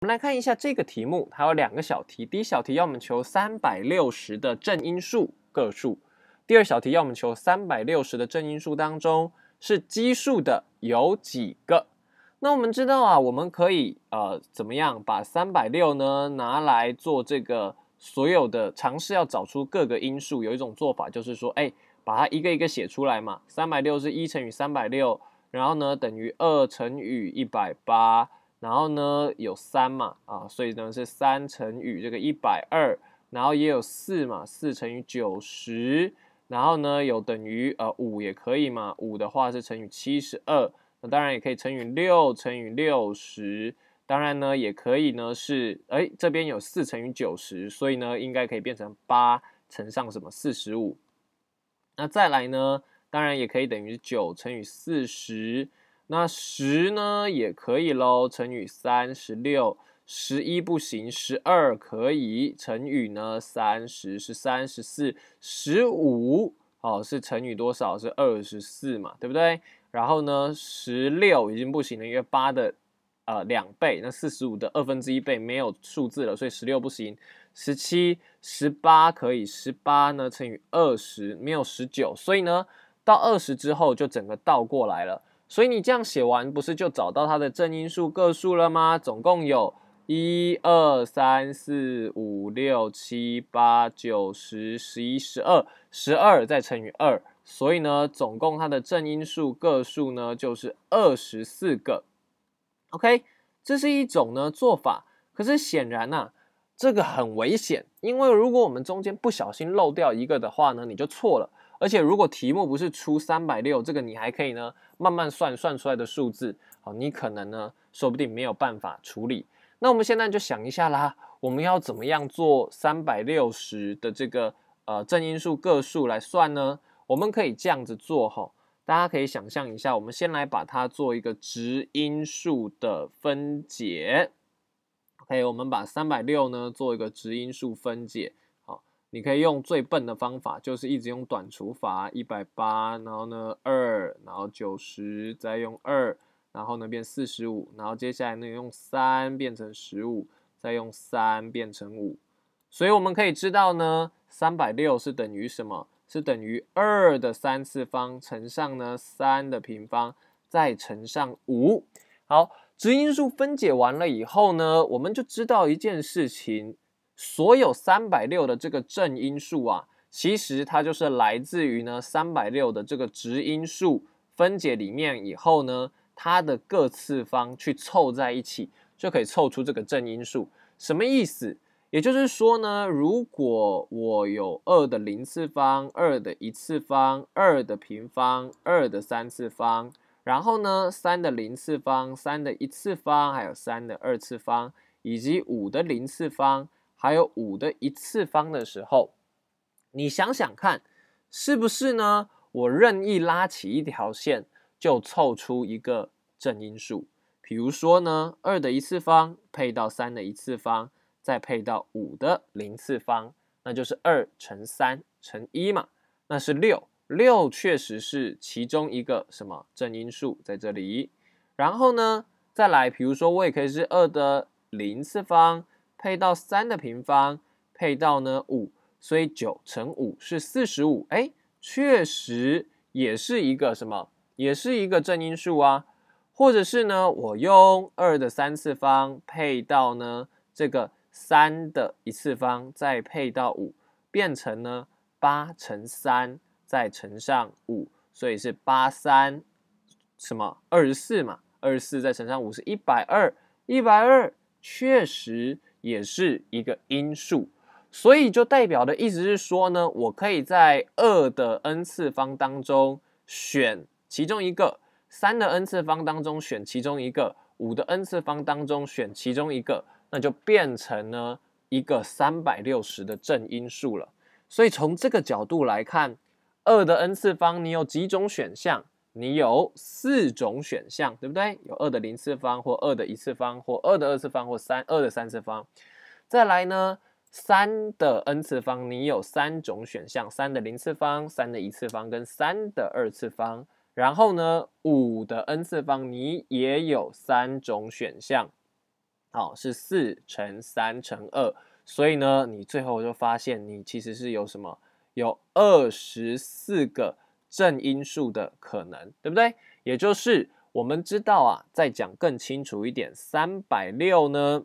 我们来看一下这个题目，它有两个小题。第一小题，要我们求三百六十的正因数个数；第二小题，要我们求三百六十的正因数当中是奇数的有几个。那我们知道啊，我们可以呃怎么样把三百六呢拿来做这个所有的尝试，要找出各个因数。有一种做法就是说，哎，把它一个一个写出来嘛。三百六是一乘以三百六，然后呢等于二乘以一百八。然后呢，有三嘛，啊，所以呢是三乘以这个一百二，然后也有四嘛，四乘以九十，然后呢有等于呃五也可以嘛，五的话是乘以七十二，那当然也可以乘以六乘以六十，当然呢也可以呢是，哎，这边有四乘以九十，所以呢应该可以变成八乘上什么四十五，那再来呢，当然也可以等于九乘以四十。那十呢也可以喽，乘以三十六，十一不行，十二可以，乘以呢三十是三十四，十五哦是乘以多少是二十四嘛，对不对？然后呢十六已经不行了，因为八的呃两倍，那四十五的二分之一倍没有数字了，所以十六不行，十七、十八可以，十八呢乘以二十，没有十九，所以呢到二十之后就整个倒过来了。所以你这样写完，不是就找到它的正因数个数了吗？总共有一二三四五六七八九十十一十二，十二再乘以二，所以呢，总共它的正因数个数呢就是二十四个。OK，这是一种呢做法，可是显然呐，这个很危险，因为如果我们中间不小心漏掉一个的话呢，你就错了。而且如果题目不是出三百六，这个你还可以呢，慢慢算算出来的数字，好，你可能呢，说不定没有办法处理。那我们现在就想一下啦，我们要怎么样做三百六十的这个呃正因数个数来算呢？我们可以这样子做哈，大家可以想象一下，我们先来把它做一个质因数的分解。OK，我们把三百六呢做一个质因数分解。你可以用最笨的方法，就是一直用短除法，一百八，然后呢二，然后九十，再用二，然后呢变四十五，然后接下来呢用三变成十五，再用三变成五。所以我们可以知道呢，三百六是等于什么？是等于二的三次方乘上呢三的平方再乘上五。好，质因数分解完了以后呢，我们就知道一件事情。所有三百六的这个正因数啊，其实它就是来自于呢三百六的这个质因数分解里面以后呢，它的各次方去凑在一起就可以凑出这个正因数。什么意思？也就是说呢，如果我有二的零次方、二的一次方、二的平方、二的三次方，然后呢三的零次方、三的一次方、还有三的二次方，以及五的零次方。还有五的一次方的时候，你想想看，是不是呢？我任意拉起一条线，就凑出一个正因数。比如说呢，二的一次方配到三的一次方，再配到五的零次方，那就是二乘三乘一嘛，那是六。六确实是其中一个什么正因数在这里。然后呢，再来，比如说我也可以是二的零次方。配到三的平方，配到呢五，所以九乘五是四十五。哎，确实也是一个什么，也是一个正因数啊。或者是呢，我用二的三次方配到呢这个三的一次方，再配到五，变成呢八乘三再乘上五，所以是八三什么二十四嘛？二十四再乘上五是一百二，一百二确实。也是一个因数，所以就代表的意思是说呢，我可以在二的 n 次方当中选其中一个，三的 n 次方当中选其中一个，五的 n 次方当中选其中一个，那就变成呢一个三百六十的正因数了。所以从这个角度来看，二的 n 次方你有几种选项？你有四种选项，对不对？有二的零次方，或二的一次方，或二的二次方，或三二的三次方。再来呢，三的 n 次方，你有三种选项：三的零次方、三的一次方跟三的二次方。然后呢，五的 n 次方，你也有三种选项。好，是四乘三乘二，所以呢，你最后就发现，你其实是有什么？有二十四个。正因数的可能，对不对？也就是我们知道啊，再讲更清楚一点，三百六呢，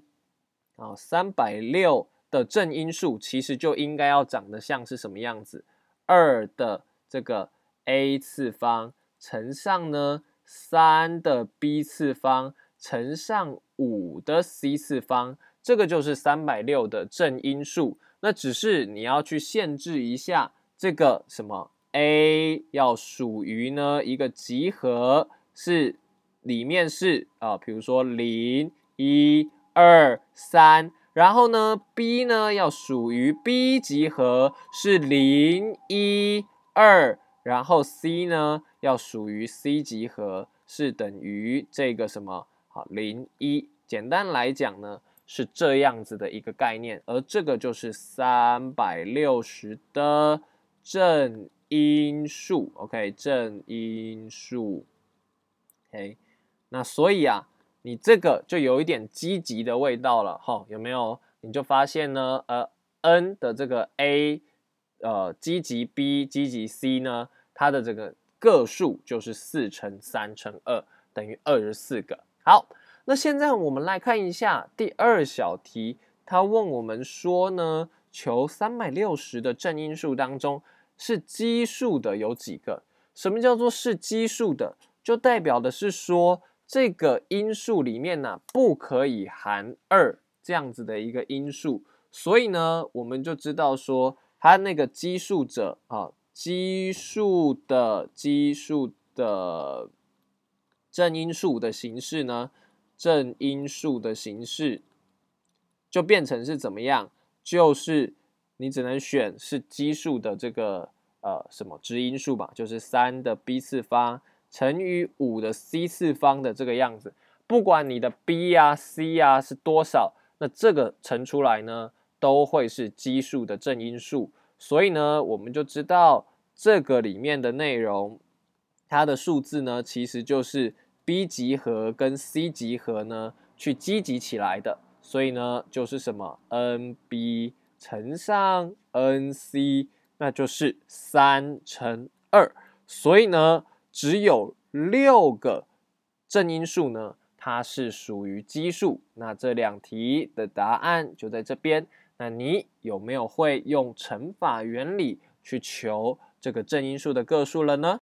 啊，三百六的正因数其实就应该要长得像是什么样子？二的这个 a 次方乘上呢三的 b 次方乘上五的 c 次方，这个就是三百六的正因数。那只是你要去限制一下这个什么？a 要属于呢一个集合是里面是啊，比如说零一二三，然后呢 b 呢要属于 b 集合是零一二，然后 c 呢要属于 c 集合是等于这个什么啊零一，简单来讲呢是这样子的一个概念，而这个就是三百六十的正。因数，OK，正因数，OK，那所以啊，你这个就有一点积极的味道了，哈，有没有？你就发现呢，呃，n 的这个 a，呃，积极 b，积极 c 呢，它的这个个数就是四乘三乘二等于二十四个。好，那现在我们来看一下第二小题，它问我们说呢，求三百六十的正因数当中。是奇数的有几个？什么叫做是奇数的？就代表的是说，这个因数里面呢，不可以含二这样子的一个因数。所以呢，我们就知道说，它那个奇数者啊，奇数的奇数的正因数的形式呢，正因数的形式就变成是怎么样？就是你只能选是奇数的这个。呃，什么质因数吧，就是三的 b 次方乘以五的 c 次方的这个样子。不管你的 b 呀、c 呀是多少，那这个乘出来呢，都会是奇数的正因数。所以呢，我们就知道这个里面的内容，它的数字呢，其实就是 b 集合跟 c 集合呢去积集起来的。所以呢，就是什么 n b 乘上 n c。那就是三乘二，所以呢，只有六个正因数呢，它是属于奇数。那这两题的答案就在这边。那你有没有会用乘法原理去求这个正因数的个数了呢？